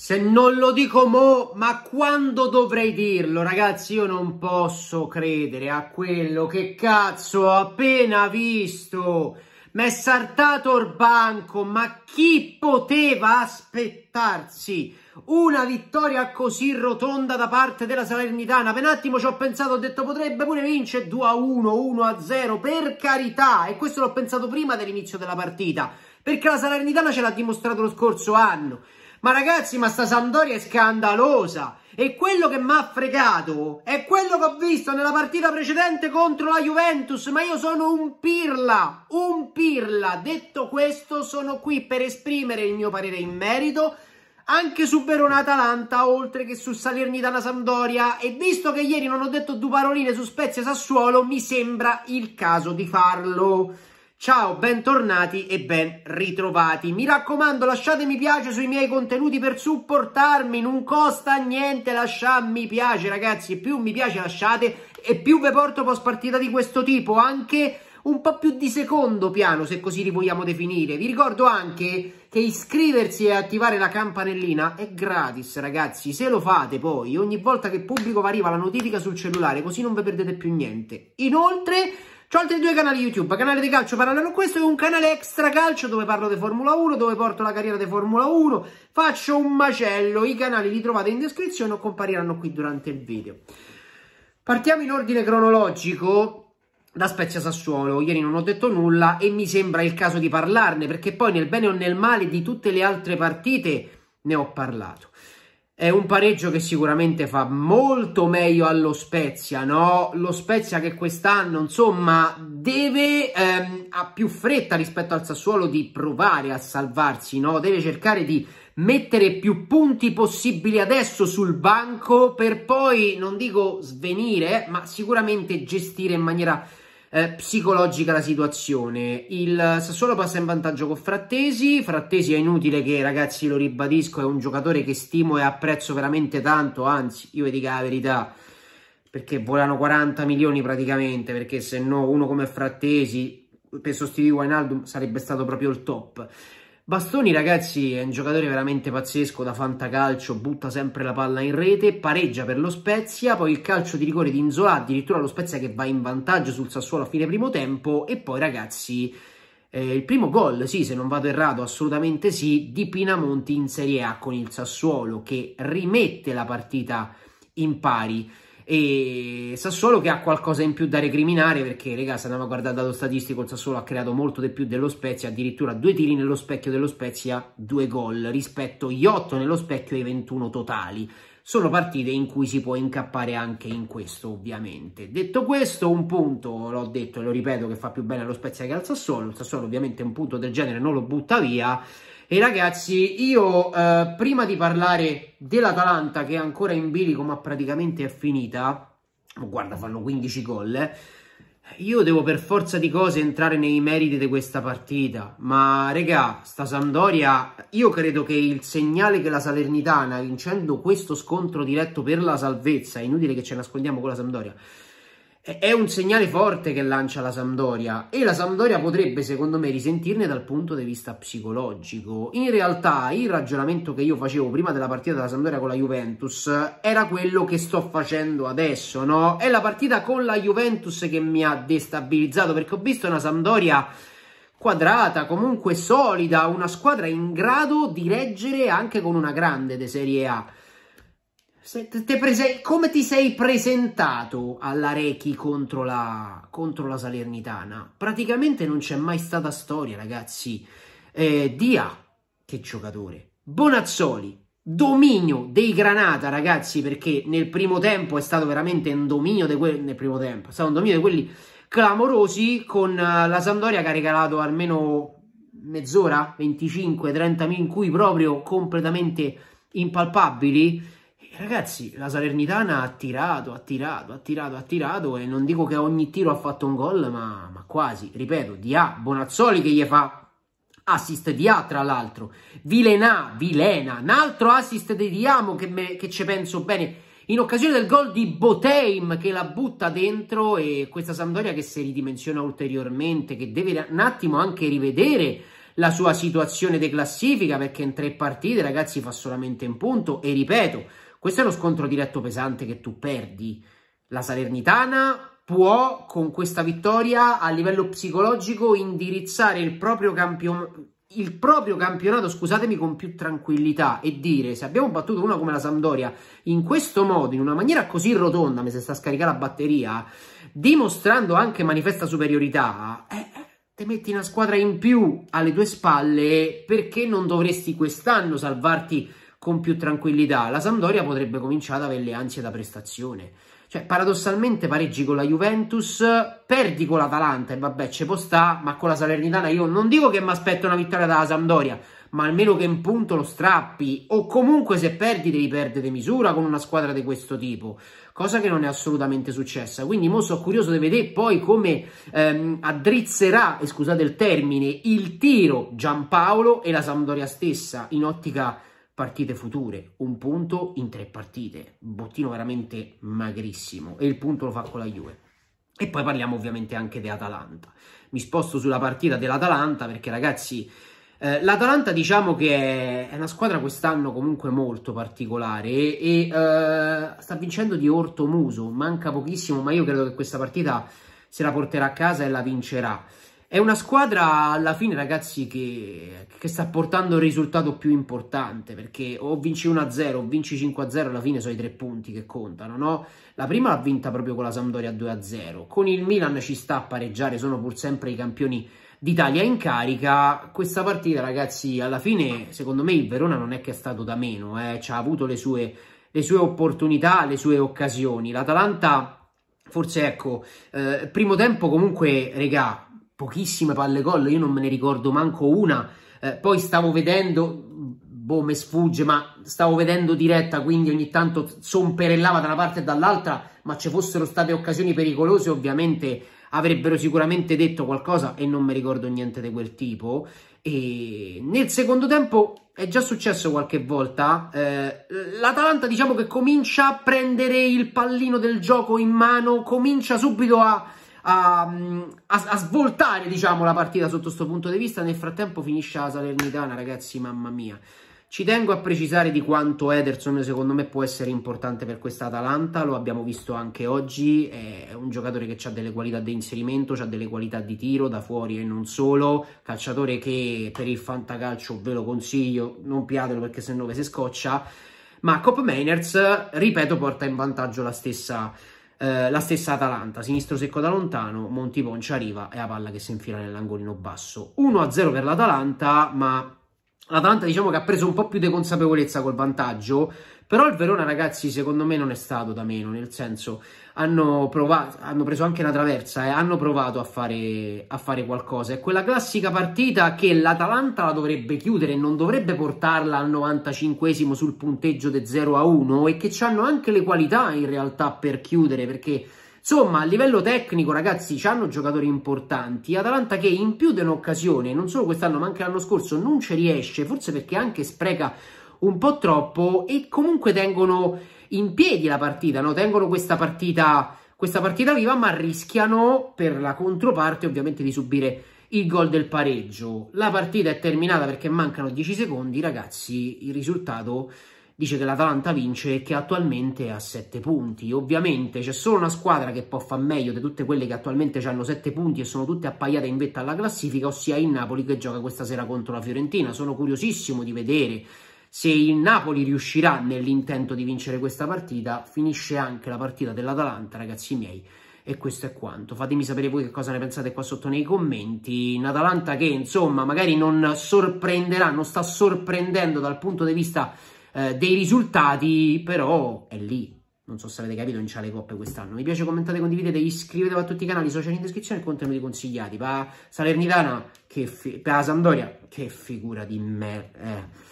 Se non lo dico mo, ma quando dovrei dirlo? Ragazzi, io non posso credere a quello che cazzo ho appena visto. Mi è saltato il banco, ma chi poteva aspettarsi una vittoria così rotonda da parte della Salernitana? Per un attimo ci ho pensato, ho detto potrebbe pure vincere 2 a 1, 1 a 0, per carità, e questo l'ho pensato prima dell'inizio della partita, perché la Salernitana ce l'ha dimostrato lo scorso anno. Ma ragazzi, ma sta Sampdoria è scandalosa. E quello che mi ha fregato è quello che ho visto nella partita precedente contro la Juventus. Ma io sono un pirla, un pirla. Detto questo, sono qui per esprimere il mio parere in merito anche su Verona-Atalanta, oltre che su Salernitana-Sampdoria. E visto che ieri non ho detto due paroline su Spezia-Sassuolo, mi sembra il caso di farlo. Ciao, bentornati e ben ritrovati. Mi raccomando, lasciate mi piace sui miei contenuti per supportarmi, non costa niente lasciare mi piace, ragazzi, più mi piace lasciate e più vi porto post partita di questo tipo, anche un po' più di secondo piano, se così li vogliamo definire. Vi ricordo anche che iscriversi e attivare la campanellina è gratis, ragazzi. Se lo fate poi, ogni volta che pubblico vi arriva la notifica sul cellulare, così non vi perdete più niente. Inoltre ho altri due canali YouTube, canale di calcio parallelo a questo e un canale extra calcio dove parlo di Formula 1, dove porto la carriera di Formula 1, faccio un macello, i canali li trovate in descrizione o compariranno qui durante il video. Partiamo in ordine cronologico da Spezia Sassuolo. Ieri non ho detto nulla e mi sembra il caso di parlarne perché poi nel bene o nel male di tutte le altre partite ne ho parlato. È un pareggio che sicuramente fa molto meglio allo Spezia, no? Lo Spezia che quest'anno, insomma, deve, ehm, ha più fretta rispetto al Sassuolo di provare a salvarsi, no? Deve cercare di mettere più punti possibili adesso sul banco per poi, non dico svenire, ma sicuramente gestire in maniera eh, psicologica la situazione. Il Sassuolo passa in vantaggio con Frattesi. Frattesi è inutile che, ragazzi, lo ribadisco, è un giocatore che stimo e apprezzo veramente tanto. Anzi, io vi dica la verità, perché volano 40 milioni praticamente, perché se no uno come Frattesi per sostituire Wijnaldum sarebbe stato proprio il top. Bastoni ragazzi è un giocatore veramente pazzesco da fantacalcio, butta sempre la palla in rete, pareggia per lo Spezia, poi il calcio di rigore di Inzola, addirittura lo Spezia che va in vantaggio sul Sassuolo a fine primo tempo e poi ragazzi eh, il primo gol, sì se non vado errato assolutamente sì, di Pinamonti in Serie A con il Sassuolo che rimette la partita in pari e Sassuolo che ha qualcosa in più da recriminare perché raga se andiamo a guardare dato statistico il Sassuolo ha creato molto di più dello Spezia addirittura due tiri nello specchio dello Spezia due gol rispetto agli 8 nello specchio e ai 21 totali sono partite in cui si può incappare anche in questo ovviamente. Detto questo, un punto, l'ho detto e lo ripeto, che fa più bene allo Spezia che al Sassuolo, il Sassuolo ovviamente un punto del genere non lo butta via, e ragazzi, io eh, prima di parlare dell'Atalanta che è ancora in bilico ma praticamente è finita, oh, guarda fanno 15 gol, eh, io devo per forza di cose entrare nei meriti di questa partita, ma regà, sta Sampdoria, io credo che il segnale che la Salernitana, vincendo questo scontro diretto per la salvezza, è inutile che ce nascondiamo con la Sampdoria, è un segnale forte che lancia la Sampdoria e la Sampdoria potrebbe secondo me risentirne dal punto di vista psicologico. In realtà il ragionamento che io facevo prima della partita della Sampdoria con la Juventus era quello che sto facendo adesso, no? È la partita con la Juventus che mi ha destabilizzato perché ho visto una Sampdoria quadrata, comunque solida, una squadra in grado di reggere anche con una grande de Serie A come ti sei presentato all'Arechi contro la, contro la Salernitana? Praticamente non c'è mai stata storia, ragazzi. Eh, Dia, che giocatore. Bonazzoli, dominio dei Granata, ragazzi, perché nel primo tempo è stato veramente un dominio di quelli... Nel primo tempo, è stato un dominio di quelli clamorosi con eh, la Sandoria che ha regalato almeno mezz'ora, 25-30 minuti in cui proprio completamente impalpabili Ragazzi, la Salernitana ha tirato, ha tirato, ha tirato, ha tirato e non dico che ogni tiro ha fatto un gol, ma, ma quasi. Ripeto, di A, Bonazzoli che gli fa assist di A tra l'altro, Vilena, Vilena, un altro assist di Diamo che, me, che ci penso bene, in occasione del gol di Boteim che la butta dentro e questa Sampdoria che si ridimensiona ulteriormente, che deve un attimo anche rivedere la sua situazione di classifica perché in tre partite ragazzi fa solamente un punto e ripeto, questo è lo scontro diretto pesante che tu perdi. La Salernitana può con questa vittoria a livello psicologico indirizzare il proprio campionato il proprio campionato, scusatemi, con più tranquillità e dire se abbiamo battuto una come la Sampdoria in questo modo, in una maniera così rotonda, mi si sta scaricando la batteria, dimostrando anche manifesta superiorità, eh, te metti una squadra in più alle tue spalle, perché non dovresti quest'anno salvarti con più tranquillità? La Sampdoria potrebbe cominciare ad avere le ansie da prestazione. Cioè, paradossalmente pareggi con la Juventus, perdi con l'Atalanta e vabbè, ce può sta, ma con la Salernitana io non dico che mi aspetto una vittoria dalla Sampdoria, ma almeno che un punto lo strappi o comunque se perdi devi perdere misura con una squadra di questo tipo, cosa che non è assolutamente successa. Quindi mo sono curioso di vedere poi come ehm, addrizzerà, scusate il termine, il tiro Giampaolo e la Sampdoria stessa in ottica partite future, un punto in tre partite, bottino veramente magrissimo e il punto lo fa con la Juve. E poi parliamo ovviamente anche di Atalanta. Mi sposto sulla partita dell'Atalanta perché ragazzi eh, L'Atalanta diciamo che è una squadra quest'anno comunque molto particolare e, e eh, sta vincendo di orto muso, manca pochissimo ma io credo che questa partita se la porterà a casa e la vincerà. È una squadra alla fine, ragazzi, che, che, sta portando il risultato più importante perché o vinci 1-0 o vinci 5-0, alla fine sono i tre punti che contano, no? La prima l'ha vinta proprio con la Sampdoria 2-0. Con il Milan ci sta a pareggiare, sono pur sempre i campioni d'Italia in carica. Questa partita, ragazzi, alla fine, secondo me, il Verona non è che è stato da meno. Eh. Ci ha avuto le sue, le sue opportunità, le sue occasioni. L'Atalanta, forse, ecco, eh, primo tempo comunque, regà, pochissime palle gol, io non me ne ricordo manco una. Eh, poi stavo vedendo, boh, mi sfugge, ma stavo vedendo diretta, quindi ogni tanto somperellava da una parte e dall'altra, ma ci fossero state occasioni pericolose, ovviamente avrebbero sicuramente detto qualcosa e non mi ricordo niente di quel tipo. E nel secondo tempo è già successo qualche volta. Eh, L'Atalanta diciamo che comincia a prendere il pallino del gioco in mano, comincia subito a, a, a, a svoltare diciamo, la partita sotto questo punto di vista. Nel frattempo finisce la Salernitana, ragazzi, mamma mia. Ci tengo a precisare di quanto Ederson secondo me può essere importante per questa Atalanta, lo abbiamo visto anche oggi, è un giocatore che ha delle qualità di inserimento, ha delle qualità di tiro da fuori e non solo, calciatore che per il fantacalcio ve lo consiglio, non piatelo perché se ve si scoccia, ma Cop Mainers, ripeto, porta in vantaggio la stessa, eh, la stessa Atalanta, sinistro secco da lontano, Montipon ci arriva e la palla che si infila nell'angolino basso. 1-0 per l'Atalanta, ma Atalanta diciamo che ha preso un po' più di consapevolezza col vantaggio, però il Verona ragazzi secondo me non è stato da meno, nel senso hanno, provato, hanno preso anche una traversa e eh, hanno provato a fare, a fare, qualcosa. È quella classica partita che l'Atalanta la dovrebbe chiudere, non dovrebbe portarla al 95 sul punteggio di 0 a 1 e che hanno anche le qualità in realtà per chiudere perché Insomma, a livello tecnico, ragazzi, ci hanno giocatori importanti. Atalanta che in più di un'occasione, non solo quest'anno ma anche l'anno scorso, non ci riesce, forse perché anche spreca un po' troppo e comunque tengono in piedi la partita, no? tengono questa partita, questa partita viva, ma rischiano per la controparte ovviamente di subire il gol del pareggio. La partita è terminata perché mancano 10 secondi, ragazzi, il risultato dice che l'Atalanta vince e che attualmente ha 7 punti. Ovviamente c'è solo una squadra che può far meglio di tutte quelle che attualmente hanno 7 punti e sono tutte appaiate in vetta alla classifica, ossia il Napoli che gioca questa sera contro la Fiorentina. Sono curiosissimo di vedere se il Napoli riuscirà nell'intento di vincere questa partita, finisce anche la partita dell'Atalanta, ragazzi miei. E questo è quanto. Fatemi sapere voi che cosa ne pensate qua sotto nei commenti. In Atalanta che, insomma, magari non sorprenderà, non sta sorprendendo dal punto di vista eh, dei risultati, però è lì. Non so se avete capito, non c'ha le coppe quest'anno. Mi piace, commentate, condividete, iscrivetevi a tutti i canali, social in descrizione e contenuti consigliati. Pa Salernitana, che fi- pa Sandoria, che figura di merda. Eh.